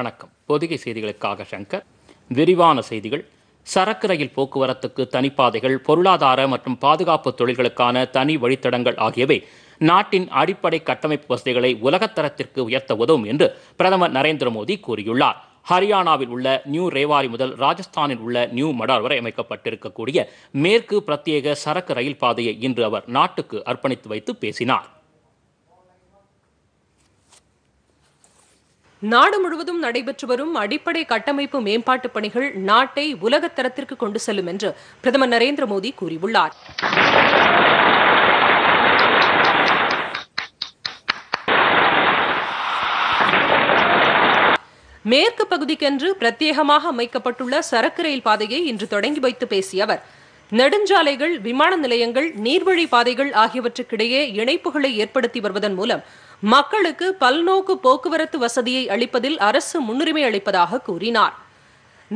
வணக்கம் பொதிகை செய்திகளுக்காக சங்கர் விரிவான செய்திகள் சரக்கு ரயில் போக்குவரத்துக்கு தனிப்பாதைகள் பொருளாதார மற்றும் பாதுகாப்பு தொழில்களுக்கான தனி வழித்தடங்கள் ஆகியவை நாட்டின் அடிப்படை கட்டமைப்பு வசதிகளை உலகத்தரத்திற்கு உயர்த்த உதவும் என்று பிரதமர் நரேந்திர மோடி கூறியுள்ளார் ஹரியானாவில் உள்ள நியூ ரேவாரி முதல் ராஜஸ்தானில் உள்ள நியூ மடார் வரை அமைக்கப்பட்டிருக்கக்கூடிய மேற்கு பிரத்யேக சரக்கு ரயில் பாதையை இன்று அவர் நாட்டுக்கு அர்ப்பணித்து வைத்து பேசினார் நாடு முழுவதும் நடைபெற்று வரும் அடிப்படை கட்டமைப்பு மேம்பாட்டு பணிகள் நாட்டை உலகத்தரத்திற்கு கொண்டு செல்லும் என்று பிரதமர் நரேந்திர மோடி கூறியுள்ளார் மேற்கு பகுதிக்கென்று பிரத்யேகமாக அமைக்கப்பட்டுள்ள சரக்கு ரயில் பாதையை இன்று தொடங்கி வைத்து பேசிய அவர் நெடுஞ்சாலைகள் விமான நிலையங்கள் நீர்வழி பாதைகள் ஆகியவற்றுக்கிடையே இணைப்புகளை ஏற்படுத்தி வருவதன் மூலம் மக்களுக்கு பல்நோக்கு போக்குவரத்து வசதியை அளிப்பதில் அரசு முன்னுரிமை அளிப்பதாக கூறினார்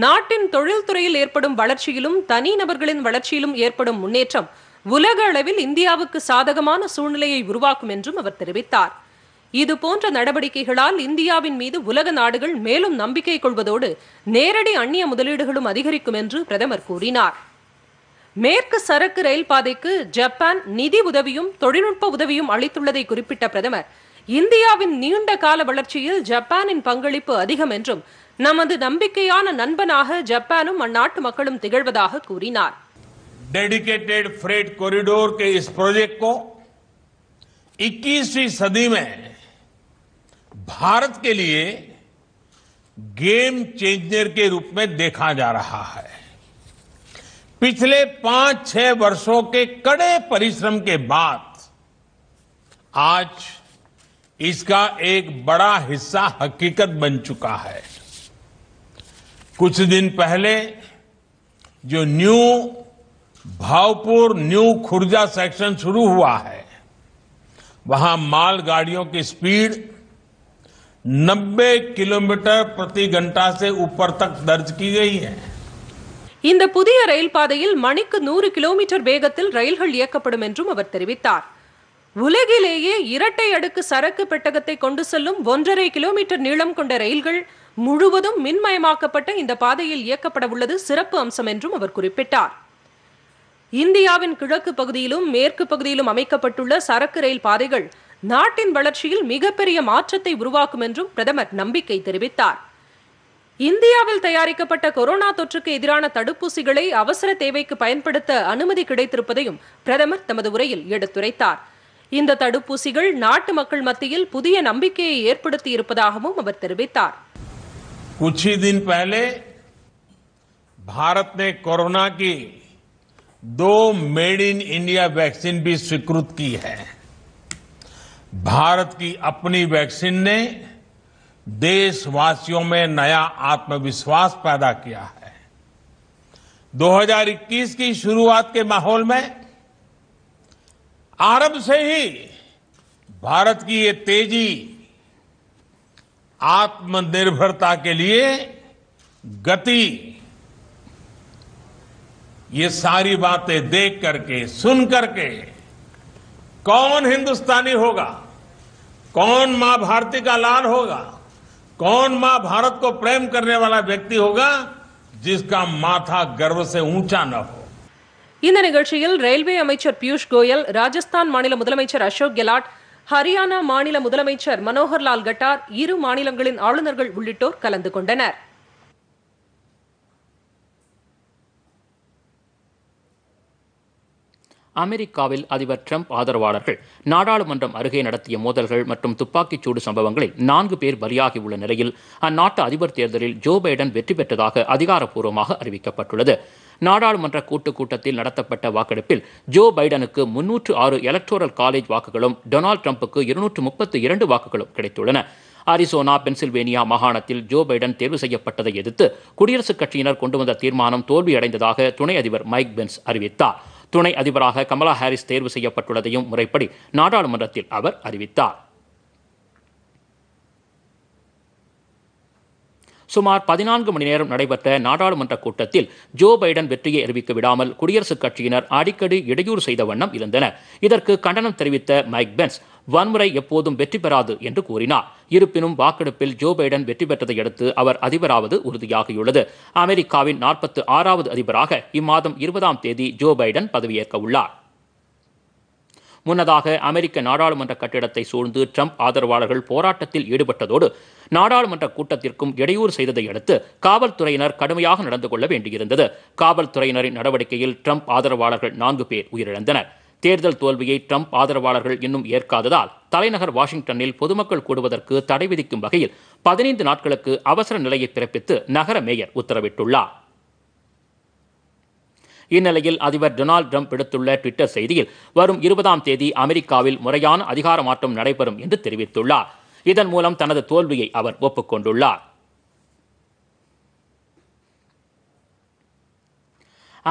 நாட்டின் தொழில்துறையில் ஏற்படும் வளர்ச்சியிலும் தனிநபர்களின் வளர்ச்சியிலும் ஏற்படும் முன்னேற்றம் உலக அளவில் இந்தியாவுக்கு சாதகமான சூழ்நிலையை உருவாக்கும் என்றும் அவர் தெரிவித்தார் இதுபோன்ற நடவடிக்கைகளால் இந்தியாவின் மீது உலக நாடுகள் மேலும் நம்பிக்கை கொள்வதோடு நேரடி அந்நிய முதலீடுகளும் அதிகரிக்கும் என்று பிரதமர் கூறினார் மேற்கு சரக்கு ரயில் பாதைக்கு ஜப்பான் நிதி உதவியும் தொழில்நுட்ப உதவியும் அளித்துள்ளதை குறிப்பிட்ட பிரதமர் இந்தியாவின் நீண்ட கால வளர்ச்சியில் ஜப்பானின் பங்களிப்பு அதிகம் என்று நமது தம்பிக்கையான நண்பனாக ஜப்பானும் நம் நாட்டு மக்களும் திகழ்வதாக கூறினார் டெடிகேட்டட் ஃரேட் கோரிடோர் கே இஸ் ப்ராஜெக்ட் கோ 21-ம் சதிமை பாரத் கே லியே கேம் சேஞ்சர் கே ரூப் மே دیکھا ஜா ரஹா ஹய் பிச்லே 5-6 வர்ஷோ கே கடே பரிஷ்ரம் கே ਬਾத் આજ इसका एक बड़ा हिस्सा हकीकत बन चुका है कुछ दिन पहले जो New Bhaupur New Khurja section शुरू हुआ है वहां मालगाड़ियों की स्पीड 90 किलोमीटर प्रति घंटा से ऊपर तक दर्ज की गई है இந்த புதிய ரயில் பாதையில் மணிக்கு நூறு கிலோமீட்டர் வேகத்தில் ரயில்கள் இயக்கப்படும் என்றும் அவர் தெரிவித்தார் உலகிலேயே இரட்டை அடுக்கு சரக்கு பெட்டகத்தை கொண்டு செல்லும் ஒன்றரை கிலோமீட்டர் நீளம் கொண்ட ரயில்கள் முழுவதும் மின்மயமாக்கப்பட்ட இந்த பாதையில் இயக்கப்பட உள்ளது சிறப்பு அம்சம் என்றும் அவர் குறிப்பிட்டார் இந்தியாவின் கிழக்கு பகுதியிலும் மேற்கு பகுதியிலும் அமைக்கப்பட்டுள்ள சரக்கு ரயில் பாதைகள் நாட்டின் வளர்ச்சியில் மிகப்பெரிய மாற்றத்தை உருவாக்கும் என்றும் பிரதமர் நம்பிக்கை தெரிவித்தார் இந்தியாவில் தயாரிக்கப்பட்ட கொரோனா தொற்றுக்கு எதிரான தடுப்பூசிகளை அவசர தேவைக்கு பயன்படுத்த அனுமதி கிடைத்திருப்பதையும் பிரதமர் தமது உரையில் எடுத்துரைத்தார் இந்த कुछ ही दिन पहले भारत ने कोरोना की दो मेड इन इंडिया वैक्सीन भी स्वीकृत की है भारत की अपनी वैक्सीन ने देशवासियों में नया आत्मविश्वास पैदा किया है 2021 की शुरुआत के माहौल में आरंभ से ही भारत की ये तेजी आत्मनिर्भरता के लिए गति ये सारी बातें देख करके सुन करके कौन हिंदुस्तानी होगा कौन मां भारती का लाल होगा कौन मां भारत को प्रेम करने वाला व्यक्ति होगा जिसका माथा गर्व से ऊंचा न हो இந்த நிகழ்ச்சியில் ரயில்வே அமைச்சர் பியூஷ் கோயல் ராஜஸ்தான் மாநில முதலமைச்சர் அசோக் கெலாட் ஹரியானா மாநில முதலமைச்சர் மனோகர் லால் கட்டார் இரு மாநிலங்களின் ஆளுநர்கள் உள்ளிட்டோர் கலந்து கொண்டனர் அமெரிக்காவில் அதிபர் ட்ரம்ப் ஆதரவாளர்கள் நாடாளுமன்றம் அருகே நடத்திய மோதல்கள் மற்றும் துப்பாக்கிச் சூடு சம்பவங்களில் நான்கு பேர் பலியாகியுள்ள நிலையில் அந்நாட்டு அதிபர் தேர்தலில் ஜோ பைடன் வெற்றி பெற்றதாக அதிகாரப்பூர்வமாக அறிவிக்கப்பட்டுள்ளது நாடாளுமன்ற கூட்டுக் கூட்டத்தில் நடத்தப்பட்ட வாக்கெடுப்பில் ஜோ பைடனுக்கு முன்னூற்று ஆறு எலக்டோரல் காலேஜ் வாக்குகளும் டொனால்ட் ட்ரம்ப்புக்கு இருநூற்று முப்பத்து இரண்டு வாக்குகளும் கிடைத்துள்ளன அரிசோனா பென்சில்வேனியா மாகாணத்தில் ஜோ பைடன் தேர்வு செய்யப்பட்டதை எதிர்த்து குடியரசுக் கட்சியினர் கொண்டு வந்த தீர்மானம் தோல்வியடைந்ததாக துணை அதிபர் மைக் பென்ஸ் அறிவித்தார் துணை அதிபராக கமலா ஹாரிஸ் தேர்வு செய்யப்பட்டுள்ளதையும் முறைப்படி நாடாளுமன்றத்தில் அவர் அறிவித்தார் சுமார் பதினான்கு மணி நேரம் நடைபெற்ற நாடாளுமன்ற கூட்டத்தில் ஜோ பைடன் வெற்றியை அறிவிக்க விடாமல் குடியரசுக் கட்சியினர் அடிக்கடி இடையூறு செய்த வண்ணம் இருந்தனர் இதற்கு கண்டனம் தெரிவித்த மைக் பென்ஸ் வன்முறை எப்போதும் வெற்றி பெறாது என்று கூறினார் இருப்பினும் வாக்கெடுப்பில் ஜோ பைடன் வெற்றி பெற்றதை அடுத்து அவர் அதிபராவது உறுதியாகியுள்ளது அமெரிக்காவின் நாற்பத்தி ஆறாவது அதிபராக இம்மாதம் இருபதாம் தேதி ஜோ பைடன் பதவியேற்க உள்ளார் முன்னதாக அமெரிக்க நாடாளுமன்ற கட்டிடத்தை சூழ்ந்து ட்ரம்ப் ஆதரவாளர்கள் போராட்டத்தில் ஈடுபட்டதோடு நாடாளுமன்ற கூட்டத்திற்கும் இடையூறு செய்ததை அடுத்து காவல்துறையினர் கடுமையாக நடந்து கொள்ள வேண்டியிருந்தது காவல்துறையினரின் நடவடிக்கையில் ட்ரம்ப் ஆதரவாளர்கள் நான்கு பேர் உயிரிழந்தனர் தேர்தல் தோல்வியை ட்ரம்ப் ஆதரவாளர்கள் இன்னும் ஏற்காததால் தலைநகர் வாஷிங்டனில் பொதுமக்கள் கூடுவதற்கு தடை விதிக்கும் வகையில் பதினைந்து நாட்களுக்கு அவசர நிலையை பிறப்பித்து நகர மேயர் உத்தரவிட்டுள்ளார் இந்நிலையில் அதிபர் டொனால்டு ட்ரம்ப் விடுத்துள்ள ட்விட்டர் செய்தியில் வரும் இருபதாம் தேதி அமெரிக்காவில் முறையான அதிகார மாற்றம் நடைபெறும் என்று தெரிவித்துள்ளார் இதன் மூலம் தனது தோல்வியை அவர் ஒப்புக்கொண்டுள்ளார்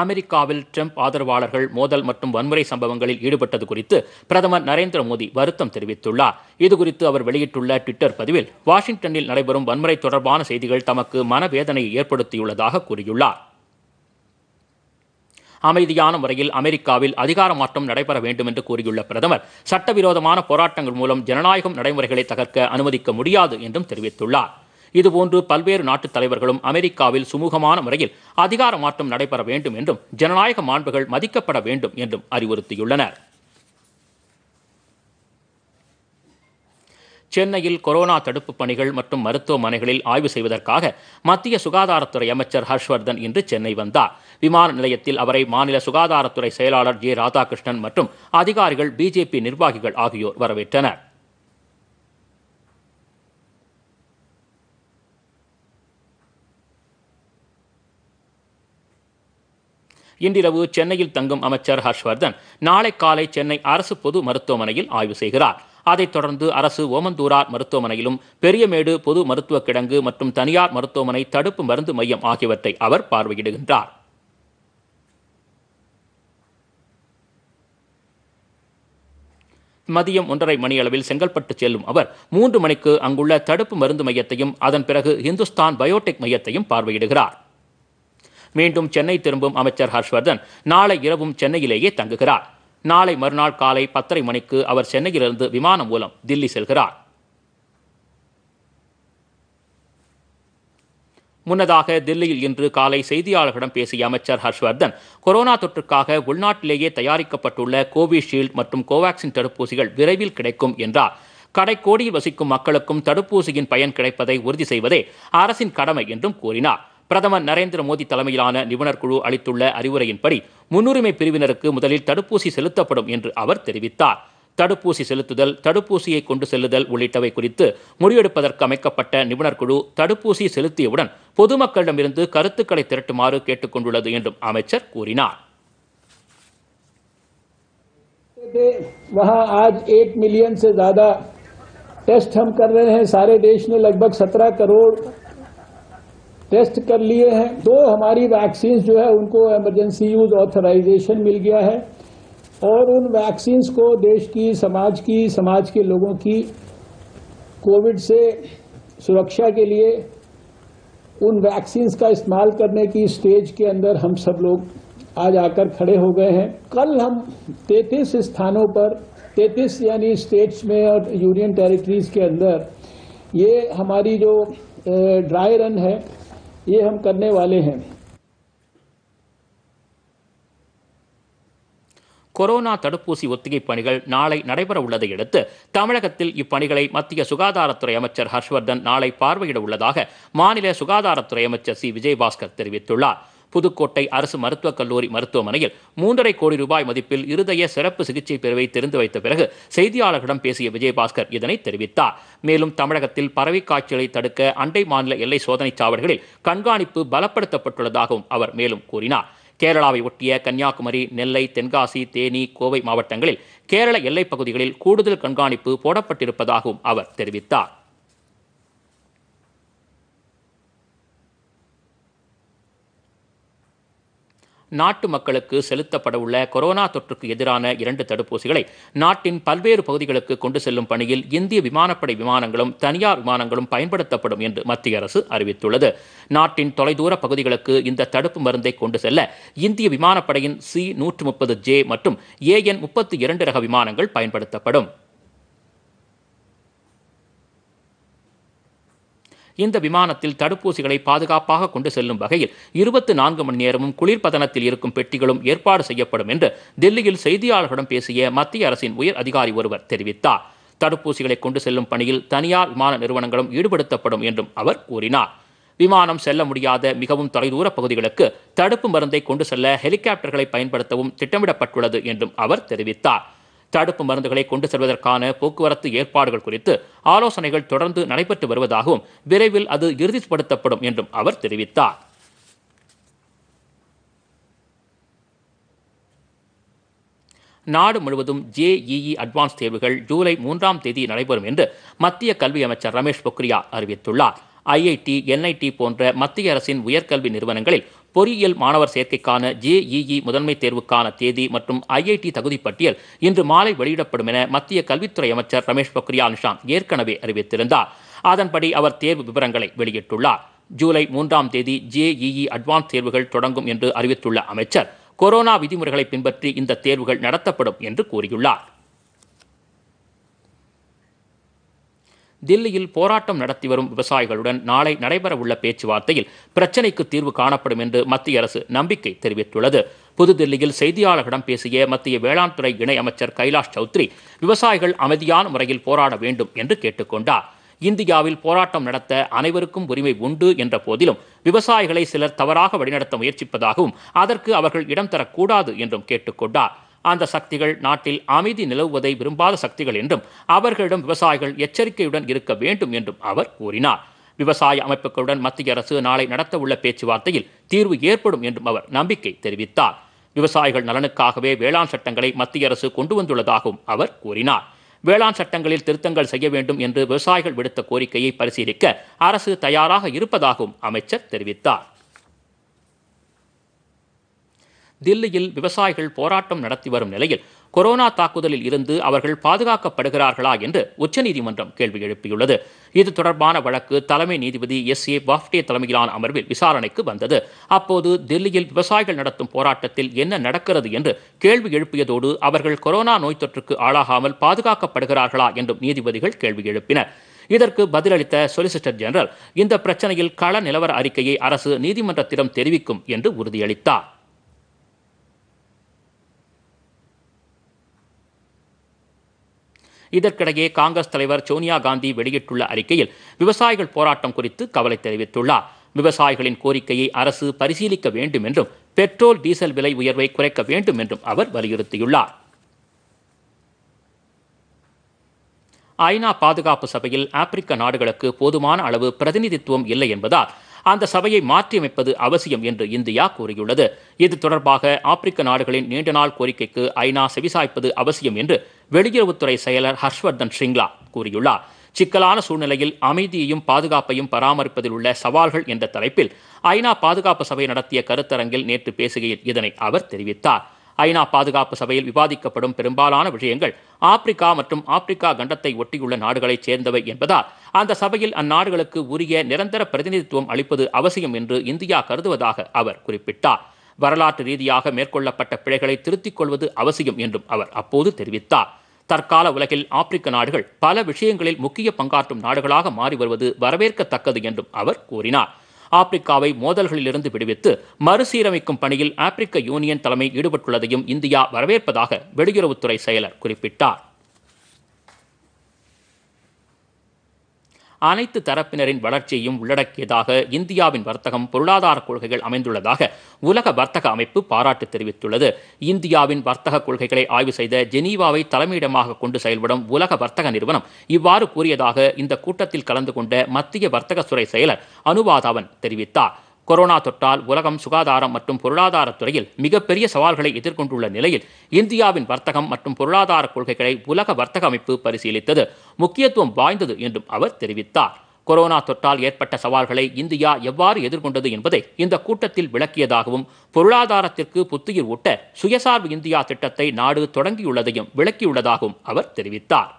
அமெரிக்காவில் ட்ரம்ப் ஆதரவாளர்கள் மோதல் மற்றும் வன்முறை சம்பவங்களில் ஈடுபட்டது குறித்து பிரதமர் நரேந்திர மோடி வருத்தம் தெரிவித்துள்ளார் இதுகுறித்து அவர் வெளியிட்டுள்ள ட்விட்டர் பதிவில் வாஷிங்டனில் நடைபெறும் வன்முறை தொடர்பான செய்திகள் தமக்கு மனவேதனையை ஏற்படுத்தியுள்ளதாக கூறியுள்ளார் அமைதியான முறையில் அமெரிக்காவில் அதிகார மாற்றம் நடைபெற வேண்டும் என்று கூறியுள்ள பிரதமர் சட்டவிரோதமான போராட்டங்கள் மூலம் ஜனநாயகம் நடைமுறைகளை தகர்க்க அனுமதிக்க முடியாது என்றும் தெரிவித்துள்ளார் இதுபோன்று பல்வேறு நாட்டு தலைவர்களும் அமெரிக்காவில் சுமூகமான முறையில் அதிகார மாற்றம் நடைபெற வேண்டும் என்றும் ஜனநாயக மாண்புகள் மதிக்கப்பட வேண்டும் என்றும் அறிவுறுத்தியுள்ளனர் சென்னையில் கொரோனா தடுப்பு பணிகள் மற்றும் மருத்துவமனைகளில் ஆய்வு செய்வதற்காக மத்திய சுகாதாரத்துறை அமைச்சர் ஹர்ஷ்வர்தன் இன்று சென்னை வந்தார் விமான நிலையத்தில் அவரை மாநில சுகாதாரத்துறை செயலாளர் ஜே ராதாகிருஷ்ணன் மற்றும் அதிகாரிகள் பிஜேபி நிர்வாகிகள் ஆகியோர் வரவேற்றனர் இன்றிரவு சென்னையில் தங்கும் அமைச்சர் ஹர்ஷ்வர்தன் நாளை காலை சென்னை அரசு பொது மருத்துவமனையில் ஆய்வு செய்கிறார் அதைத் தொடர்ந்து அரசு ஓமந்தூரார் மருத்துவமனையிலும் பெரியமேடு பொது மருத்துவக் கிடங்கு மற்றும் தனியார் மருத்துவமனை தடுப்பு மருந்து மையம் ஆகியவற்றை அவர் பார்வையிடுகின்றார் மதியம் ஒன்றரை மணியளவில் செங்கல்பட்டு செல்லும் அவர் மூன்று மணிக்கு அங்குள்ள தடுப்பு மருந்து மையத்தையும் அதன் பிறகு இந்துஸ்தான் பயோடெக் மையத்தையும் பார்வையிடுகிறார் மீண்டும் சென்னை திரும்பும் அமைச்சர் ஹர்ஷ்வர்தன் நாளை இரவும் சென்னையிலேயே தங்குகிறார் நாளை மறுநாள் காலை பத்தரை மணிக்கு அவர் சென்னையிலிருந்து விமானம் மூலம் தில்லி செல்கிறார் முன்னதாக தில்லியில் இன்று காலை செய்தியாளர்களிடம் பேசிய அமைச்சர் ஹர்ஷ்வர்தன் கொரோனா தொற்றுக்காக உள்நாட்டிலேயே தயாரிக்கப்பட்டுள்ள கோவிஷீல்டு மற்றும் கோவாக்சின் தடுப்பூசிகள் விரைவில் கிடைக்கும் என்றார் கடைக்கோடியில் வசிக்கும் மக்களுக்கும் தடுப்பூசியின் பயன் கிடைப்பதை உறுதி செய்வதே அரசின் கடமை என்றும் கூறினார் பிரதமர் நரேந்திர மோடி தலைமையிலான நிபுணர் குழு அளித்துள்ள அறிவுரையின்படி முன்னுரிமை பிரிவினருக்கு முதலில் தடுப்பூசி செலுத்தப்படும் என்று அவர் தெரிவித்தார் தடுப்பூசி செலுத்துதல் தடுப்பூசியை கொண்டு செல்லுதல் உள்ளிட்டவை குறித்து முடிவெடுப்பதற்கு அமைக்கப்பட்ட நிபுணர் குழு தடுப்பூசி செலுத்தியவுடன் பொதுமக்களிடமிருந்து கருத்துக்களை திரட்டுமாறு கொண்டுள்ளது என்றும் அமைச்சர் கூறினார் वहां आज टेस्ट कर लिए हैं दो हमारी वैक्सीन जो है उनको एमरजेंसी यूज ऑथराइजेशन मिल गया है और उन वैक्सीन्स को देश की समाज की समाज के लोगों की कोविड से सुरक्षा के लिए उन वैक्सीन्स का इस्तेमाल करने की स्टेज के अंदर हम सब लोग आज आकर खड़े हो गए हैं कल हम 33 स्थानों पर 33 यानी स्टेट्स में और यूनियन टेरिटरीज के अंदर ये हमारी जो ड्राई रन है ये हम करने वाले हैं கொரோனா தடுப்பூசி ஒத்திகை பணிகள் நாளை நடைபெற உள்ளதை அடுத்து தமிழகத்தில் இப்பணிகளை மத்திய சுகாதாரத்துறை அமைச்சர் ஹர்ஷ்வர்தன் நாளை பார்வையிட உள்ளதாக மாநில சுகாதாரத்துறை அமைச்சர் சி விஜயபாஸ்கர் தெரிவித்துள்ளார் புதுக்கோட்டை அரசு மருத்துவக் கல்லூரி மருத்துவமனையில் மூன்றரை கோடி ரூபாய் மதிப்பில் இருதய சிறப்பு சிகிச்சை பிரிவை திறந்து வைத்த பிறகு செய்தியாளர்களிடம் பேசிய விஜயபாஸ்கர் இதனை தெரிவித்தார் மேலும் தமிழகத்தில் பறவை காய்ச்சலை தடுக்க அண்டை மாநில எல்லை சோதனை சாவடிகளில் கண்காணிப்பு பலப்படுத்தப்பட்டுள்ளதாகவும் அவர் மேலும் கூறினார் கேரளாவை ஒட்டிய கன்னியாகுமரி நெல்லை தென்காசி தேனி கோவை மாவட்டங்களில் கேரள எல்லைப் பகுதிகளில் கூடுதல் கண்காணிப்பு போடப்பட்டிருப்பதாகவும் அவர் தெரிவித்தார் நாட்டு மக்களுக்கு செலுத்தப்பட உள்ள கொரோனா தொற்றுக்கு எதிரான இரண்டு தடுப்பூசிகளை நாட்டின் பல்வேறு பகுதிகளுக்கு கொண்டு செல்லும் பணியில் இந்திய விமானப்படை விமானங்களும் தனியார் விமானங்களும் பயன்படுத்தப்படும் என்று மத்திய அரசு அறிவித்துள்ளது நாட்டின் தொலைதூர பகுதிகளுக்கு இந்த தடுப்பு மருந்தை கொண்டு செல்ல இந்திய விமானப்படையின் சி நூற்று முப்பது ஜே மற்றும் ஏஎன் முப்பத்தி இரண்டு ரக விமானங்கள் பயன்படுத்தப்படும் இந்த விமானத்தில் தடுப்பூசிகளை பாதுகாப்பாக கொண்டு செல்லும் வகையில் இருபத்தி நான்கு மணி நேரமும் குளிர்பதனத்தில் இருக்கும் பெட்டிகளும் ஏற்பாடு செய்யப்படும் என்று டெல்லியில் செய்தியாளர்களிடம் பேசிய மத்திய அரசின் உயர் அதிகாரி ஒருவர் தெரிவித்தார் தடுப்பூசிகளை கொண்டு செல்லும் பணியில் தனியார் விமான நிறுவனங்களும் ஈடுபடுத்தப்படும் என்றும் அவர் கூறினார் விமானம் செல்ல முடியாத மிகவும் தொலைதூர பகுதிகளுக்கு தடுப்பு மருந்தை கொண்டு செல்ல ஹெலிகாப்டர்களை பயன்படுத்தவும் திட்டமிடப்பட்டுள்ளது என்றும் அவர் தெரிவித்தார் தடுப்பு மருந்துகளை கொண்டு செல்வதற்கான போக்குவரத்து ஏற்பாடுகள் குறித்து ஆலோசனைகள் தொடர்ந்து நடைபெற்று வருவதாகவும் விரைவில் அது இறுதிப்படுத்தப்படும் என்றும் அவர் தெரிவித்தார் நாடு முழுவதும் ஜேஇஇ அட்வான்ஸ் தேர்வுகள் ஜூலை மூன்றாம் தேதி நடைபெறும் என்று மத்திய கல்வி அமைச்சர் ரமேஷ் பொக்ரியா அறிவித்துள்ளார் ஐஐடி என்ஐடி போன்ற மத்திய அரசின் உயர்கல்வி நிறுவனங்களில் பொறியியல் மாணவர் சேர்க்கைக்கான ஜேஇஇ முதன்மை தேர்வுக்கான தேதி மற்றும் ஐஐடி தகுதி பட்டியல் இன்று மாலை வெளியிடப்படும் என மத்திய கல்வித்துறை அமைச்சர் ரமேஷ் பொக்ரியால் நிஷாங் ஏற்கனவே அறிவித்திருந்தார் அதன்படி அவர் தேர்வு விவரங்களை வெளியிட்டுள்ளார் ஜூலை மூன்றாம் தேதி ஜேஇஇ அட்வான்ஸ் தேர்வுகள் தொடங்கும் என்று அறிவித்துள்ள அமைச்சர் கொரோனா விதிமுறைகளை பின்பற்றி இந்த தேர்வுகள் நடத்தப்படும் என்று கூறியுள்ளார் தில்லியில் போராட்டம் நடத்தி வரும் விவசாயிகளுடன் நாளை நடைபெறவுள்ள பேச்சுவார்த்தையில் பிரச்சினைக்கு தீர்வு காணப்படும் என்று மத்திய அரசு நம்பிக்கை தெரிவித்துள்ளது புதுதில்லியில் செய்தியாளர்களிடம் பேசிய மத்திய வேளாண் துறை இணையமைச்சர் கைலாஷ் சௌத்ரி விவசாயிகள் அமைதியான முறையில் போராட வேண்டும் என்று கேட்டுக்கொண்டார் இந்தியாவில் போராட்டம் நடத்த அனைவருக்கும் உரிமை உண்டு என்ற போதிலும் விவசாயிகளை சிலர் தவறாக வழிநடத்த முயற்சிப்பதாகவும் அதற்கு அவர்கள் இடம் தரக்கூடாது என்றும் கேட்டுக்கொண்டார் அந்த சக்திகள் நாட்டில் அமைதி நிலவுவதை விரும்பாத சக்திகள் என்றும் அவர்களிடம் விவசாயிகள் எச்சரிக்கையுடன் இருக்க வேண்டும் என்றும் அவர் கூறினார் விவசாய அமைப்புகளுடன் மத்திய அரசு நாளை நடத்தவுள்ள பேச்சுவார்த்தையில் தீர்வு ஏற்படும் என்றும் அவர் நம்பிக்கை தெரிவித்தார் விவசாயிகள் நலனுக்காகவே வேளாண் சட்டங்களை மத்திய அரசு கொண்டு வந்துள்ளதாகவும் அவர் கூறினார் வேளாண் சட்டங்களில் திருத்தங்கள் செய்ய வேண்டும் என்று விவசாயிகள் விடுத்த கோரிக்கையை பரிசீலிக்க அரசு தயாராக இருப்பதாகவும் அமைச்சர் தெரிவித்தார் தில்லியில் விவசாயிகள் போராட்டம் நடத்தி வரும் நிலையில் கொரோனா தாக்குதலில் இருந்து அவர்கள் பாதுகாக்கப்படுகிறார்களா என்று உச்சநீதிமன்றம் கேள்வி எழுப்பியுள்ளது இது தொடர்பான வழக்கு தலைமை நீதிபதி எஸ் ஏ பாப்டே தலைமையிலான அமர்வில் விசாரணைக்கு வந்தது அப்போது தில்லியில் விவசாயிகள் நடத்தும் போராட்டத்தில் என்ன நடக்கிறது என்று கேள்வி எழுப்பியதோடு அவர்கள் கொரோனா நோய் தொற்றுக்கு ஆளாகாமல் பாதுகாக்கப்படுகிறார்களா என்றும் நீதிபதிகள் கேள்வி எழுப்பினர் இதற்கு பதிலளித்த சொலிசிட்டர் ஜெனரல் இந்த பிரச்சனையில் கள நிலவர அறிக்கையை அரசு நீதிமன்றத்திடம் தெரிவிக்கும் என்று உறுதியளித்தார் இதற்கிடையே காங்கிரஸ் தலைவர் சோனியா காந்தி வெளியிட்டுள்ள அறிக்கையில் விவசாயிகள் போராட்டம் குறித்து கவலை தெரிவித்துள்ளார் விவசாயிகளின் கோரிக்கையை அரசு பரிசீலிக்க வேண்டும் என்றும் பெட்ரோல் டீசல் விலை உயர்வை குறைக்க வேண்டும் என்றும் அவர் வலியுறுத்தியுள்ளார் ஐநா பாதுகாப்பு சபையில் ஆப்பிரிக்க நாடுகளுக்கு போதுமான அளவு பிரதிநிதித்துவம் இல்லை என்பதால் அந்த சபையை மாற்றியமைப்பது அவசியம் என்று இந்தியா கூறியுள்ளது இது தொடர்பாக ஆப்பிரிக்க நாடுகளின் நீண்ட நாள் கோரிக்கைக்கு ஐநா செவிசாய்ப்பது அவசியம் என்று வெளியுறவுத்துறை செயலர் ஹர்ஷ்வர்தன் ஸ்ரிங்லா கூறியுள்ளார் சிக்கலான சூழ்நிலையில் அமைதியையும் பாதுகாப்பையும் பராமரிப்பதில் உள்ள சவால்கள் என்ற தலைப்பில் ஐநா பாதுகாப்பு சபை நடத்திய கருத்தரங்கில் நேற்று பேசுகையில் இதனை அவர் தெரிவித்தார் ஐநா பாதுகாப்பு சபையில் விவாதிக்கப்படும் பெரும்பாலான விஷயங்கள் ஆப்பிரிக்கா மற்றும் ஆப்பிரிக்கா கண்டத்தை ஒட்டியுள்ள நாடுகளைச் சேர்ந்தவை என்பதால் அந்த சபையில் அந்நாடுகளுக்கு உரிய நிரந்தர பிரதிநிதித்துவம் அளிப்பது அவசியம் என்று இந்தியா கருதுவதாக அவர் குறிப்பிட்டார் வரலாற்று ரீதியாக மேற்கொள்ளப்பட்ட பிழைகளை திருத்திக் கொள்வது அவசியம் என்றும் அவர் அப்போது தெரிவித்தார் தற்கால உலகில் ஆப்பிரிக்க நாடுகள் பல விஷயங்களில் முக்கிய பங்காற்றும் நாடுகளாக மாறி வருவது வரவேற்கத்தக்கது என்றும் அவர் கூறினார் ஆப்பிரிக்காவை மோதல்களிலிருந்து விடுவித்து மறுசீரமைக்கும் பணியில் ஆப்பிரிக்க யூனியன் தலைமை ஈடுபட்டுள்ளதையும் இந்தியா வரவேற்பதாக வெளியுறவுத்துறை செயலர் குறிப்பிட்டார் அனைத்து தரப்பினரின் வளர்ச்சியையும் உள்ளடக்கியதாக இந்தியாவின் வர்த்தகம் பொருளாதார கொள்கைகள் அமைந்துள்ளதாக உலக வர்த்தக அமைப்பு பாராட்டு தெரிவித்துள்ளது இந்தியாவின் வர்த்தக கொள்கைகளை ஆய்வு செய்த ஜெனீவாவை தலைமையிடமாக கொண்டு செயல்படும் உலக வர்த்தக நிறுவனம் இவ்வாறு கூறியதாக இந்த கூட்டத்தில் கலந்து கொண்ட மத்திய வர்த்தக துறை செயலர் அனுவாதாவன் தெரிவித்தார் கொரோனா தொற்றால் உலகம் சுகாதாரம் மற்றும் பொருளாதாரத்துறையில் மிகப்பெரிய சவால்களை எதிர்கொண்டுள்ள நிலையில் இந்தியாவின் வர்த்தகம் மற்றும் பொருளாதார கொள்கைகளை உலக வர்த்தக அமைப்பு பரிசீலித்தது முக்கியத்துவம் வாய்ந்தது என்றும் அவர் தெரிவித்தார் கொரோனா தொற்றால் ஏற்பட்ட சவால்களை இந்தியா எவ்வாறு எதிர்கொண்டது என்பதை இந்த கூட்டத்தில் விளக்கியதாகவும் பொருளாதாரத்திற்கு புத்துயிர் ஊட்ட சுயசார்பு இந்தியா திட்டத்தை நாடு தொடங்கியுள்ளதையும் விளக்கியுள்ளதாகவும் அவர் தெரிவித்தார்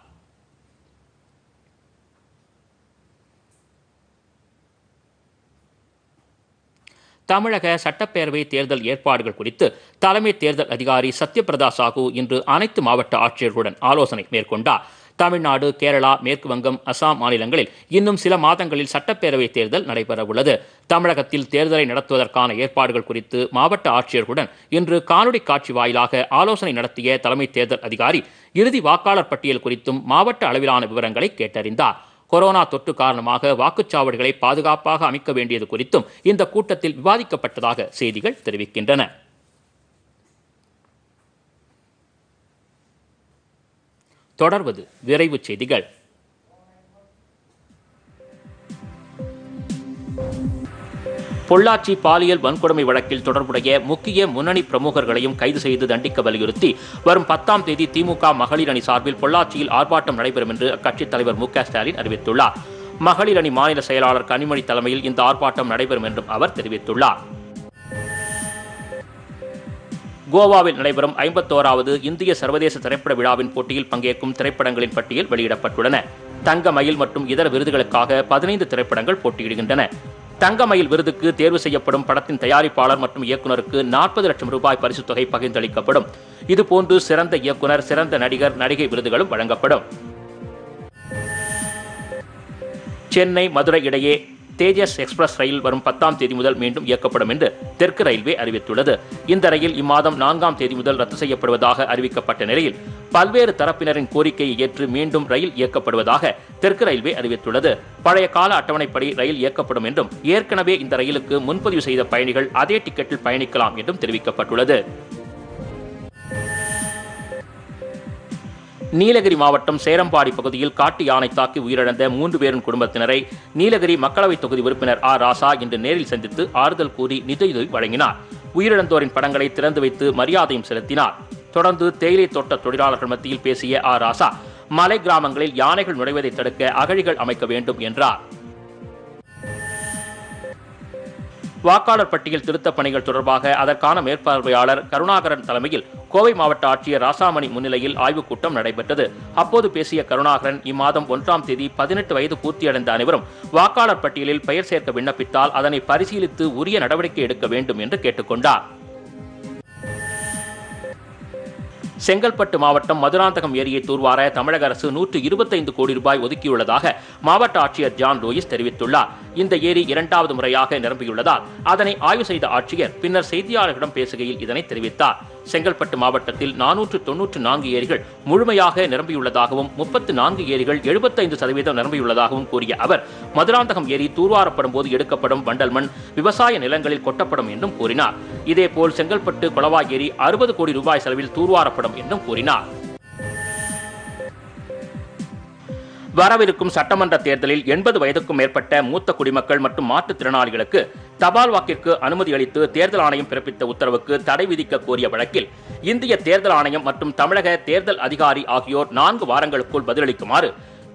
தமிழக சட்டப்பேரவை தேர்தல் ஏற்பாடுகள் குறித்து தலைமை தேர்தல் அதிகாரி சத்யபிரதா சாஹூ இன்று அனைத்து மாவட்ட ஆட்சியர்களுடன் ஆலோசனை மேற்கொண்டார் தமிழ்நாடு கேரளா மேற்கு வங்கம் அசாம் மாநிலங்களில் இன்னும் சில மாதங்களில் சட்டப்பேரவை தேர்தல் நடைபெறவுள்ளது தமிழகத்தில் தேர்தலை நடத்துவதற்கான ஏற்பாடுகள் குறித்து மாவட்ட ஆட்சியர்களுடன் இன்று காணொலி காட்சி வாயிலாக ஆலோசனை நடத்திய தலைமை தேர்தல் அதிகாரி இறுதி வாக்காளர் பட்டியல் குறித்தும் மாவட்ட அளவிலான விவரங்களை கேட்டறிந்தார் கொரோனா தொற்று காரணமாக வாக்குச்சாவடிகளை பாதுகாப்பாக அமைக்க வேண்டியது குறித்தும் இந்த கூட்டத்தில் விவாதிக்கப்பட்டதாக செய்திகள் தெரிவிக்கின்றன தொடர்வது விரைவு செய்திகள் பொள்ளாச்சி பாலியல் வன்கொடுமை வழக்கில் தொடர்புடைய முக்கிய முன்னணி பிரமுகர்களையும் கைது செய்து தண்டிக்க வலியுறுத்தி வரும் பத்தாம் தேதி திமுக மகளிர் அணி சார்பில் பொள்ளாச்சியில் ஆர்ப்பாட்டம் நடைபெறும் என்று அக்கட்சித் தலைவர் மு ஸ்டாலின் அறிவித்துள்ளார் மகளிர் அணி மாநில செயலாளர் கனிமொழி தலைமையில் இந்த ஆர்ப்பாட்டம் நடைபெறும் என்றும் அவர் தெரிவித்துள்ளார் கோவாவில் நடைபெறும் ஐம்பத்தோராவது இந்திய சர்வதேச திரைப்பட விழாவின் போட்டியில் பங்கேற்கும் திரைப்படங்களின் பட்டியல் வெளியிடப்பட்டுள்ளன தங்க மயில் மற்றும் இதர விருதுகளுக்காக பதினைந்து திரைப்படங்கள் போட்டியிடுகின்றன தங்கமயில் விருதுக்கு தேர்வு செய்யப்படும் படத்தின் தயாரிப்பாளர் மற்றும் இயக்குநருக்கு நாற்பது லட்சம் ரூபாய் பரிசுத் தொகை பகிர்ந்தளிக்கப்படும் இதுபோன்று சிறந்த இயக்குனர் சிறந்த நடிகர் நடிகை விருதுகளும் வழங்கப்படும் சென்னை மதுரை இடையே தேஜஸ் எக்ஸ்பிரஸ் ரயில் வரும் பத்தாம் தேதி முதல் மீண்டும் இயக்கப்படும் என்று தெற்கு ரயில்வே அறிவித்துள்ளது இந்த ரயில் இம்மாதம் நான்காம் தேதி முதல் ரத்து செய்யப்படுவதாக அறிவிக்கப்பட்ட நிலையில் பல்வேறு தரப்பினரின் கோரிக்கையை ஏற்று மீண்டும் ரயில் இயக்கப்படுவதாக தெற்கு ரயில்வே அறிவித்துள்ளது பழைய கால அட்டவணைப்படி ரயில் இயக்கப்படும் என்றும் ஏற்கனவே இந்த ரயிலுக்கு முன்பதிவு செய்த பயணிகள் அதே டிக்கெட்டில் பயணிக்கலாம் என்றும் தெரிவிக்கப்பட்டுள்ளது நீலகிரி மாவட்டம் சேரம்பாடி பகுதியில் காட்டு யானை தாக்கி உயிரிழந்த மூன்று பேரின் குடும்பத்தினரை நீலகிரி மக்களவைத் தொகுதி உறுப்பினர் ஆர் ராசா இன்று நேரில் சந்தித்து ஆறுதல் கூறி நிதியுதவி வழங்கினார் உயிரிழந்தோரின் படங்களை திறந்து வைத்து மரியாதையும் செலுத்தினார் தொடர்ந்து தேயிலை தோட்ட தொழிலாளர்கள் மத்தியில் பேசிய ஆர் ராசா மலை கிராமங்களில் யானைகள் நுழைவதை தடுக்க அகழிகள் அமைக்க வேண்டும் என்றார் வாக்காளர் பட்டியல் திருத்த பணிகள் தொடர்பாக அதற்கான மேற்பார்வையாளர் கருணாகரன் தலைமையில் கோவை மாவட்ட ஆட்சியர் ராசாமணி முன்னிலையில் ஆய்வுக் கூட்டம் நடைபெற்றது அப்போது பேசிய கருணாகரன் இம்மாதம் ஒன்றாம் தேதி பதினெட்டு வயது பூர்த்தியடைந்த அனைவரும் வாக்காளர் பட்டியலில் பெயர் சேர்க்க விண்ணப்பித்தால் அதனை பரிசீலித்து உரிய நடவடிக்கை எடுக்க வேண்டும் என்று கேட்டுக்கொண்டார் செங்கல்பட்டு மாவட்டம் மதுராந்தகம் ஏரியை தூர்வார தமிழக அரசு நூற்று இருபத்தைந்து கோடி ரூபாய் ஒதுக்கியுள்ளதாக மாவட்ட ஆட்சியர் ஜான் லூயிஸ் தெரிவித்துள்ளார் இந்த ஏரி இரண்டாவது முறையாக நிரம்பியுள்ளதால் அதனை ஆய்வு செய்த ஆட்சியர் பின்னர் செய்தியாளர்களிடம் பேசுகையில் இதனை தெரிவித்தார் செங்கல்பட்டு மாவட்டத்தில் நானூற்று தொன்னூற்று நான்கு ஏரிகள் முழுமையாக நிரம்பியுள்ளதாகவும் முப்பத்து நான்கு ஏரிகள் எழுபத்தைந்து சதவீதம் நிரம்பியுள்ளதாகவும் கூறிய அவர் மதுராந்தகம் ஏரி தூர்வாரப்படும் போது எடுக்கப்படும் வண்டல் மண் விவசாய நிலங்களில் கொட்டப்படும் என்றும் கூறினார் இதேபோல் செங்கல்பட்டு குளவா ஏரி அறுபது கோடி ரூபாய் செலவில் தூர்வாரப்படும் என்றும் கூறினார் வரவிருக்கும் சட்டமன்ற தேர்தலில் எண்பது வயதுக்கும் மேற்பட்ட மூத்த குடிமக்கள் மற்றும் மாற்றுத்திறனாளிகளுக்கு தபால் வாக்கிற்கு அனுமதி அளித்து தேர்தல் ஆணையம் பிறப்பித்த உத்தரவுக்கு தடை விதிக்க கோரிய வழக்கில் இந்திய தேர்தல் ஆணையம் மற்றும் தமிழக தேர்தல் அதிகாரி ஆகியோர் நான்கு வாரங்களுக்குள் பதிலளிக்குமாறு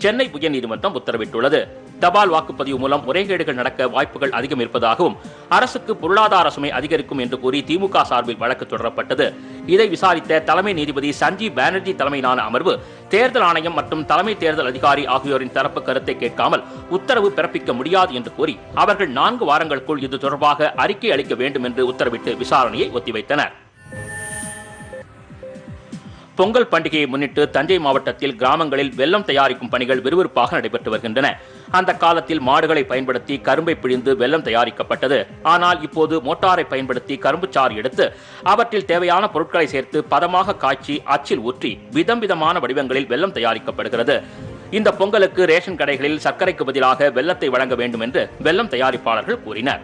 சென்னை உயர்நீதிமன்றம் உத்தரவிட்டுள்ளது தபால் வாக்குப்பதிவு மூலம் முறைகேடுகள் நடக்க வாய்ப்புகள் அதிகம் இருப்பதாகவும் அரசுக்கு பொருளாதார சுமை அதிகரிக்கும் என்று கூறி திமுக சார்பில் வழக்கு தொடரப்பட்டது இதை விசாரித்த தலைமை நீதிபதி சஞ்சீவ் பானர்ஜி தலைமையிலான அமர்வு தேர்தல் ஆணையம் மற்றும் தலைமை தேர்தல் அதிகாரி ஆகியோரின் தரப்பு கருத்தை கேட்காமல் உத்தரவு பிறப்பிக்க முடியாது என்று கூறி அவர்கள் நான்கு வாரங்களுக்குள் இது தொடர்பாக அறிக்கை அளிக்க வேண்டும் என்று உத்தரவிட்டு விசாரணையை ஒத்திவைத்தனர் பொங்கல் பண்டிகையை முன்னிட்டு தஞ்சை மாவட்டத்தில் கிராமங்களில் வெள்ளம் தயாரிக்கும் பணிகள் விறுவிறுப்பாக நடைபெற்று வருகின்றன அந்த காலத்தில் மாடுகளை பயன்படுத்தி கரும்பை பிழிந்து வெள்ளம் தயாரிக்கப்பட்டது ஆனால் இப்போது மோட்டாரை பயன்படுத்தி கரும்பு சாறு எடுத்து அவற்றில் தேவையான பொருட்களை சேர்த்து பதமாக காய்ச்சி அச்சில் ஊற்றி விதம் விதமான வடிவங்களில் வெள்ளம் தயாரிக்கப்படுகிறது இந்த பொங்கலுக்கு ரேஷன் கடைகளில் சர்க்கரைக்கு பதிலாக வெள்ளத்தை வழங்க வேண்டும் என்று வெள்ளம் தயாரிப்பாளர்கள் கூறினர்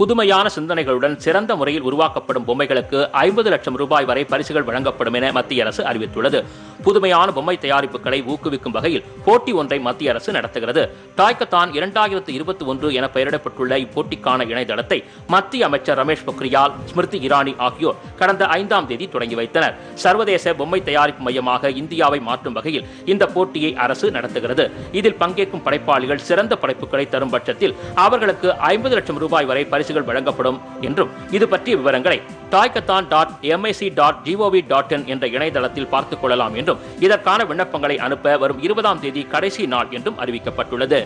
புதுமையான சிந்தனைகளுடன் சிறந்த முறையில் உருவாக்கப்படும் பொம்மைகளுக்கு ஐம்பது லட்சம் ரூபாய் வரை பரிசுகள் வழங்கப்படும் என மத்திய அரசு அறிவித்துள்ளது புதுமையான பொம்மை தயாரிப்புகளை ஊக்குவிக்கும் வகையில் போட்டி ஒன்றை மத்திய அரசு நடத்துகிறது டாய்கத்தான் இரண்டாயிரத்து இருபத்தி ஒன்று என பெயரிடப்பட்டுள்ள இப்போட்டிக்கான இணையதளத்தை மத்திய அமைச்சர் ரமேஷ் பொக்ரியால் ஸ்மிருதி இரானி ஆகியோர் கடந்த ஐந்தாம் தேதி தொடங்கி வைத்தனர் சர்வதேச பொம்மை தயாரிப்பு மையமாக இந்தியாவை மாற்றும் வகையில் இந்த போட்டியை அரசு நடத்துகிறது இதில் பங்கேற்கும் படைப்பாளிகள் சிறந்த படைப்புகளை தரும் பட்சத்தில் அவர்களுக்கு ஐம்பது லட்சம் ரூபாய் வரை பரிசு பரிசுகள் வழங்கப்படும் என்றும் இது பற்றிய விவரங்களை toycathon dot MIC dot GOV dot in என்ற இணையதளத்தில் பார்த்துக் கொள்ளலாம் என்றும் இதற்கான விண்ணப்பங்களை அனுப்ப வரும் இருபதாம் தேதி கடைசி நாள் என்றும் அறிவிக்கப்பட்டுள்ளது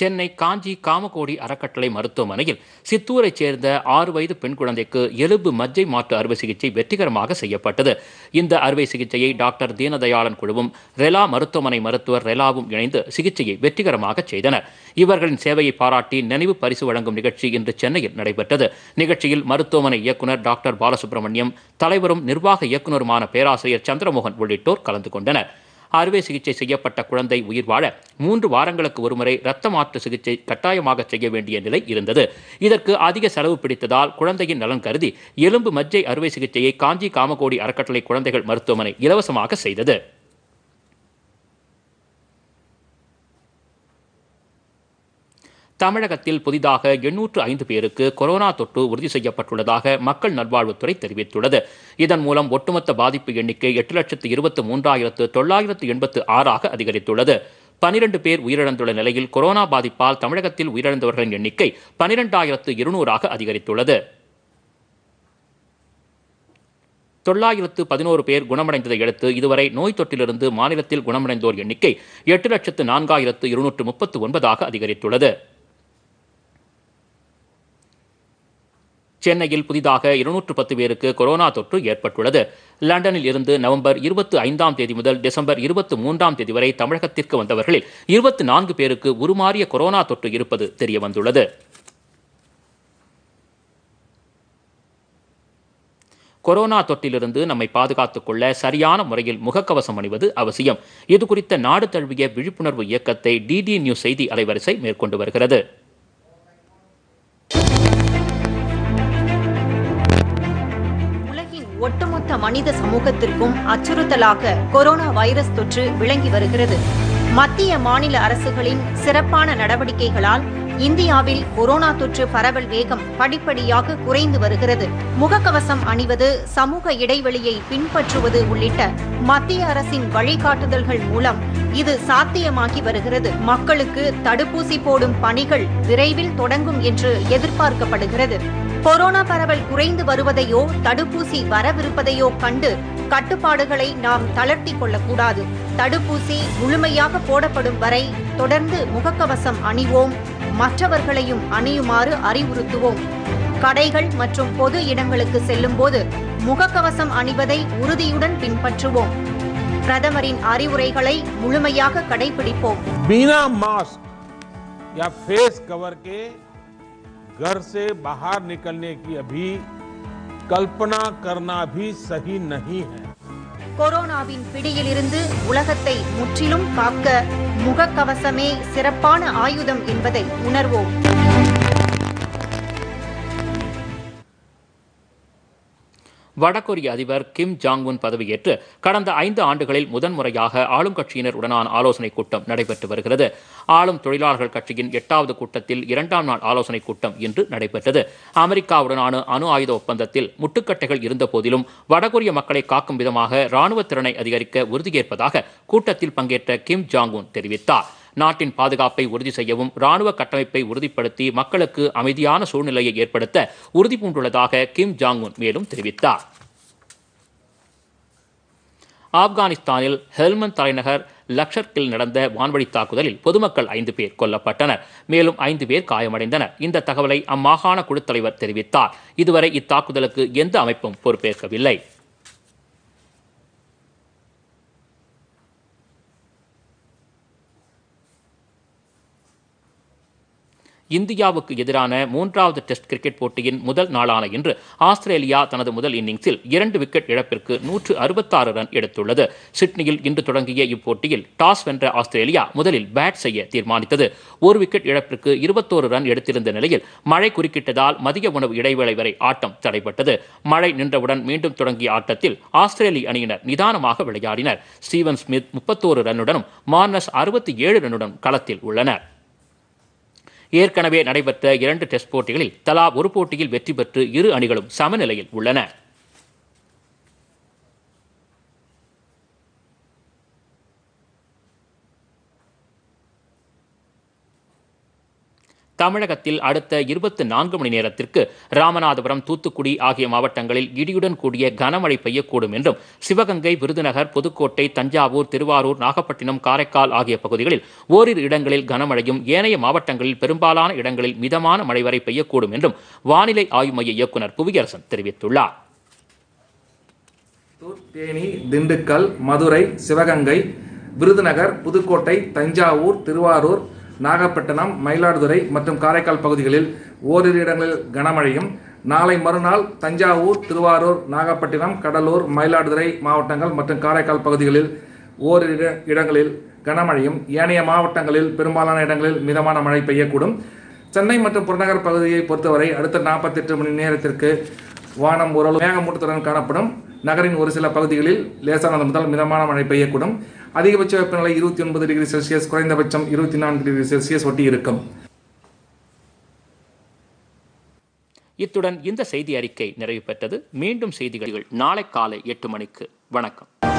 சென்னை காஞ்சி காமகோடி அறக்கட்டளை மருத்துவமனையில் சித்தூரைச் சேர்ந்த ஆறு வயது பெண் குழந்தைக்கு எலும்பு மஜ்ஜை மாற்று அறுவை சிகிச்சை வெற்றிகரமாக செய்யப்பட்டது இந்த அறுவை சிகிச்சையை டாக்டர் தீனதயாளன் குழுவும் ரெலா மருத்துவமனை மருத்துவர் ரெலாவும் இணைந்து சிகிச்சையை வெற்றிகரமாக செய்தனர் இவர்களின் சேவையை பாராட்டி நினைவு பரிசு வழங்கும் நிகழ்ச்சி இன்று சென்னையில் நடைபெற்றது நிகழ்ச்சியில் மருத்துவமனை இயக்குநர் டாக்டர் பாலசுப்ரமணியம் தலைவரும் நிர்வாக இயக்குநருமான பேராசிரியர் சந்திரமோகன் உள்ளிட்டோர் கலந்து கொண்டனர் அறுவை சிகிச்சை செய்யப்பட்ட குழந்தை உயிர் வாழ மூன்று வாரங்களுக்கு ஒருமுறை இரத்த மாற்று சிகிச்சை கட்டாயமாக செய்ய வேண்டிய நிலை இருந்தது இதற்கு அதிக செலவு பிடித்ததால் குழந்தையின் நலன் கருதி எலும்பு மஜ்ஜை அறுவை சிகிச்சையை காஞ்சி காமகோடி அறக்கட்டளை குழந்தைகள் மருத்துவமனை இலவசமாக செய்தது தமிழகத்தில் புதிதாக எண்ணூற்று ஐந்து பேருக்கு கொரோனா தொற்று உறுதி செய்யப்பட்டுள்ளதாக மக்கள் நல்வாழ்வுத்துறை தெரிவித்துள்ளது இதன் மூலம் ஒட்டுமொத்த பாதிப்பு எண்ணிக்கை எட்டு லட்சத்து இருபத்தி மூன்றாயிரத்து தொள்ளாயிரத்து எண்பத்து ஆறாக அதிகரித்துள்ளது பனிரெண்டு பேர் உயிரிழந்துள்ள நிலையில் கொரோனா பாதிப்பால் தமிழகத்தில் உயிரிழந்தவர்களின் எண்ணிக்கை பனிரெண்டாயிரத்து இருநூறாக அதிகரித்துள்ளது தொள்ளாயிரத்து பதினோரு பேர் குணமடைந்ததை அடுத்து இதுவரை நோய் தொற்றிலிருந்து மாநிலத்தில் குணமடைந்தோர் எண்ணிக்கை எட்டு லட்சத்து நான்காயிரத்து இருநூற்று முப்பத்து ஒன்பதாக அதிகரித்துள்ளது சென்னையில் புதிதாக இருநூற்று பத்து பேருக்கு கொரோனா தொற்று ஏற்பட்டுள்ளது லண்டனில் இருந்து நவம்பர் இருபத்தி ஐந்தாம் தேதி முதல் டிசம்பர் இருபத்தி மூன்றாம் தேதி வரை தமிழகத்திற்கு வந்தவர்களில் இருபத்தி நான்கு பேருக்கு உருமாறிய கொரோனா தொற்று இருப்பது தெரியவந்துள்ளது கொரோனா தொற்றிலிருந்து நம்மை பாதுகாத்துக் கொள்ள சரியான முறையில் முகக்கவசம் அணிவது அவசியம் இதுகுறித்த நாடு தழுவிய விழிப்புணர்வு இயக்கத்தை டிடி நியூஸ் செய்தி அலைவரிசை மேற்கொண்டு வருகிறது மனித சமூகத்திற்கும் அச்சுறுத்தலாக கொரோனா வைரஸ் தொற்று விளங்கி வருகிறது மத்திய மாநில அரசுகளின் சிறப்பான நடவடிக்கைகளால் இந்தியாவில் கொரோனா தொற்று பரவல் வேகம் படிப்படியாக குறைந்து வருகிறது முகக்கவசம் அணிவது சமூக இடைவெளியை பின்பற்றுவது உள்ளிட்ட மத்திய அரசின் வழிகாட்டுதல்கள் மூலம் இது சாத்தியமாகி வருகிறது மக்களுக்கு தடுப்பூசி போடும் பணிகள் விரைவில் தொடங்கும் என்று எதிர்பார்க்கப்படுகிறது கொரோனா பரவல் குறைந்து வருவதையோ தடுப்பூசி வரவிருப்பதையோ கண்டு கட்டுப்பாடுகளை நாம் தளர்த்தி கொள்ளக்கூடாது தடுப்பூசி முழுமையாக போடப்படும் வரை தொடர்ந்து முகக்கவசம் அணிவோம் மற்றவர்களையும் அணியுமாறு அறிவுறுத்துவோம் கடைகள் மற்றும் பொது இடங்களுக்கு செல்லும் போது முகக்கவசம் அணிவதை உறுதியுடன் பின்பற்றுவோம் பிரதமரின் அறிவுரைகளை முழுமையாக கடைபிடிப்போம் பீனா மாஸ்க் घर से बाहर निकलने की अभी கல்பனா கர்னா भी सही नहीं है கொரோனாவின் பிடியிலிருந்து உலகத்தை முற்றிலும் காக்க முகக்கவசமே சிறப்பான ஆயுதம் என்பதை உணர்வோம் வடகொரிய அதிபர் கிம் ஜாங் உன் பதவியேற்று கடந்த ஐந்து ஆண்டுகளில் முதன்முறையாக ஆளும் கட்சியினர் உடனான ஆலோசனை கூட்டம் நடைபெற்று வருகிறது ஆளும் தொழிலாளர்கள் கட்சியின் எட்டாவது கூட்டத்தில் இரண்டாம் நாள் ஆலோசனை கூட்டம் இன்று நடைபெற்றது அமெரிக்காவுடனான அணு ஆயுத ஒப்பந்தத்தில் முட்டுக்கட்டைகள் இருந்த போதிலும் வடகொரிய மக்களை காக்கும் விதமாக ராணுவ திறனை அதிகரிக்க உறுதியேற்பதாக கூட்டத்தில் பங்கேற்ற கிம் ஜாங் உன் தெரிவித்தார் நாட்டின் பாதுகாப்பை உறுதி செய்யவும் ராணுவ கட்டமைப்பை உறுதிப்படுத்தி மக்களுக்கு அமைதியான சூழ்நிலையை ஏற்படுத்த உறுதிபூண்டுள்ளதாக கிம் ஜாங் உன் மேலும் தெரிவித்தார் ஆப்கானிஸ்தானில் ஹெல்மன் தலைநகர் லக்ஷர்கில் நடந்த வான்வழி தாக்குதலில் பொதுமக்கள் ஐந்து பேர் கொல்லப்பட்டனர் மேலும் ஐந்து பேர் காயமடைந்தனர் இந்த தகவலை அம்மாகாண குழு தலைவர் தெரிவித்தார் இதுவரை இத்தாக்குதலுக்கு எந்த அமைப்பும் பொறுப்பேற்கவில்லை இந்தியாவுக்கு எதிரான மூன்றாவது டெஸ்ட் கிரிக்கெட் போட்டியின் முதல் நாளான இன்று ஆஸ்திரேலியா தனது முதல் இன்னிங்ஸில் இரண்டு விக்கெட் இழப்பிற்கு நூற்று அறுபத்தாறு ரன் எடுத்துள்ளது சிட்னியில் இன்று தொடங்கிய இப்போட்டியில் டாஸ் வென்ற ஆஸ்திரேலியா முதலில் பேட் செய்ய தீர்மானித்தது ஒரு விக்கெட் இழப்பிற்கு இருபத்தோரு ரன் எடுத்திருந்த நிலையில் மழை குறுக்கிட்டதால் மதிய உணவு இடைவேளை வரை ஆட்டம் தடைபட்டது மழை நின்றவுடன் மீண்டும் தொடங்கிய ஆட்டத்தில் ஆஸ்திரேலிய அணியினர் நிதானமாக விளையாடினர் ஸ்டீவன் ஸ்மித் முப்பத்தோரு ரன்னுடனும் மார்னஸ் அறுபத்தி ஏழு ரன்னுடன் களத்தில் உள்ளனர் ஏற்கனவே நடைபெற்ற இரண்டு டெஸ்ட் போட்டிகளில் தலா ஒரு போட்டியில் வெற்றி பெற்று இரு அணிகளும் சமநிலையில் உள்ளன தமிழகத்தில் அடுத்த இருபத்தி நான்கு மணி நேரத்திற்கு ராமநாதபுரம் தூத்துக்குடி ஆகிய மாவட்டங்களில் இடியுடன் கூடிய கனமழை பெய்யக்கூடும் என்றும் சிவகங்கை விருதுநகர் புதுக்கோட்டை தஞ்சாவூர் திருவாரூர் நாகப்பட்டினம் காரைக்கால் ஆகிய பகுதிகளில் ஓரிரு இடங்களில் கனமழையும் ஏனைய மாவட்டங்களில் பெரும்பாலான இடங்களில் மிதமான மழை வரை பெய்யக்கூடும் என்றும் வானிலை ஆய்வு மைய இயக்குநர் புவியரசன் தெரிவித்துள்ளார் தேனி திண்டுக்கல் மதுரை சிவகங்கை விருதுநகர் புதுக்கோட்டை தஞ்சாவூர் திருவாரூர் நாகப்பட்டினம் மயிலாடுதுறை மற்றும் காரைக்கால் பகுதிகளில் ஓரிரு இடங்களில் கனமழையும் நாளை மறுநாள் தஞ்சாவூர் திருவாரூர் நாகப்பட்டினம் கடலூர் மயிலாடுதுறை மாவட்டங்கள் மற்றும் காரைக்கால் பகுதிகளில் ஓரிரு இடங்களில் கனமழையும் ஏனைய மாவட்டங்களில் பெரும்பாலான இடங்களில் மிதமான மழை பெய்யக்கூடும் சென்னை மற்றும் புறநகர் பகுதியை பொறுத்தவரை அடுத்த நாற்பத்தெட்டு மணி நேரத்திற்கு வானம் ஓரளவு மேகமூட்டத்துடன் காணப்படும் நகரின் ஒரு சில பகுதிகளில் லேசானது முதல் மிதமான மழை பெய்யக்கூடும் அதிகபட்ச வெப்பநிலை இருபத்தி ஒன்பது டிகிரி செல்சியஸ் குறைந்தபட்சம் இருபத்தி நான்கு டிகிரி செல்சியஸ் ஒட்டி இருக்கும் இத்துடன் இந்த செய்தி அறிக்கை நிறைவு பெற்றது மீண்டும் செய்திகள் நாளை காலை எட்டு மணிக்கு வணக்கம்